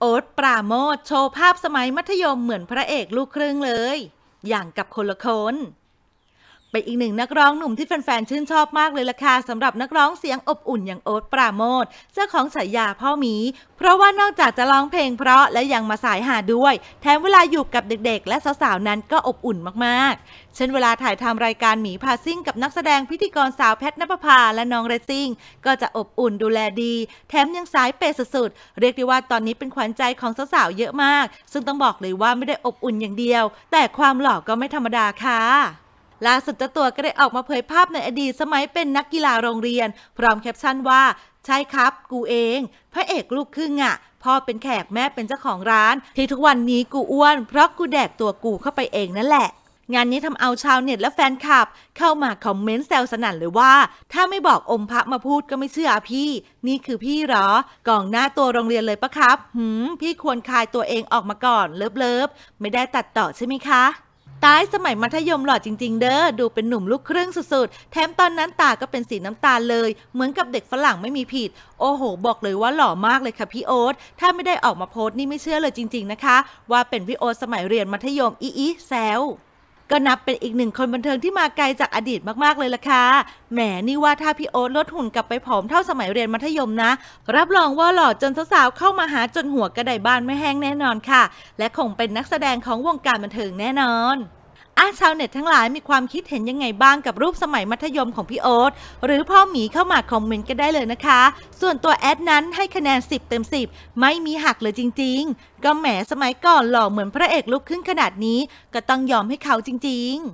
โอ๊ตปราโมทโชว์ภาพสมัยมัธยมเหมือนพระเอกลูกครึ่งเลย อย่างกับคนละคนป็นอีกหนึ่งนักร้องหนุ่มที่แฟนๆชื่นชอบมากเลยล่ะค่ะสำหรับนักร้องเสียงอบอุ่นอย่างโอ๊ตปราโมทเจ้าของฉายาพ่อหมีเพราะว่านอกจากจะร้องเพลงเพราะและยังมาสายหาด้วย แถมเวลาอยู่กับเด็กๆ และสาวๆนั้นก็อบอุ่นมากๆ เช่นเวลาถ่ายทำรายการหมีพาซิ่ง กับนักแสดงพิธีกรสาวแพทนภพาและน้องเรซิ่งก็จะอบอุ่นดูแลดีแถมยังสายเปร์สุดๆเรียกได้ว่าตอนนี้เป็นขวัญใจของสาวๆเยอะมาก ซึ่งต้องบอกเลยว่าไม่ได้อบอุ่นอย่างเดียว แต่ความหล่อก็ไม่ธรรมดาค่ะล่าสุดเจ้าตัวก็ได้ออกมาเผยภาพในอดีต สมัยเป็นนักกีฬาโรงเรียน พร้อมแคปชั่นว่า ใช่ครับ กูเองพระเอกลูกครึ่งอะ่ะพ่อเป็นแขกแม่เป็นเจ้าของร้านที่ทุกวันนี้กูอ้วนเพราะกูแดกตัวกูเข้าไปเองนั่นแหละ งานนี้ทำเอาชาวเน็ตและแฟนคลับเข้ามาคอมเมนต์แซวสนั่นเลยว่า ถ้าไม่บอกอมพระมาพูดก็ไม่เชื่อพี่ นี่คือพี่หรอกล่องหน้าตัวโรงเรียนเลยปะครับ หืมพี่ควรคายตัวเองออกมาก่อนเลิฟเลิฟไม่ได้ตัดต่อใช่ไหมคะตายสมัยมัธยมหล่อจริง ๆ เด้อดูเป็นหนุ่มลูกครึ่งสุด ๆแถมตอนนั้นตาก็เป็นสีน้ำตาลเลย เหมือนกับเด็กฝรั่งไม่มีผิด โอ้โห บอกเลยว่าหล่อมากเลยค่ะพี่โอ๊ตถ้าไม่ได้ออกมาโพสต์นี่ไม่เชื่อเลยจริง ๆ นะคะ ว่าเป็นพี่โอ๊ตสมัยเรียนมัธยมอีอีแซวก็นับเป็นอีกหนึ่งคนบันเทิงที่มาไกลจากอดีตมากๆเลยล่ะค่ะแหมนี่ว่าถ้าพี่โอ๊ตลดหุ่นกลับไปผอมเท่าสมัยเรียนมัธยมนะ รับรองว่าหล่อจนสาวๆ เข้ามาหาจนหัวกระไดบ้านไม่แห้งแน่นอนค่ะ และคงเป็นนักแสดงของวงการบันเทิงแน่นอนอาชาวเน็ตทั้งหลายมีความคิดเห็นยังไงบ้างกับรูปสมัยมัธยมของพี่โอ๊ตหรือพ่อหมีเข้ามาคอมเมนต์กันได้เลยนะคะ ส่วนตัวแอดนั้นให้คะแนน 10 เต็ม 10 ไม่มีหักเลยจริงๆ ก็แหมสมัยก่อนหล่อเหมือนพระเอกลุกขึ้นขนาดนี้ก็ต้องยอมให้เขาจริงๆ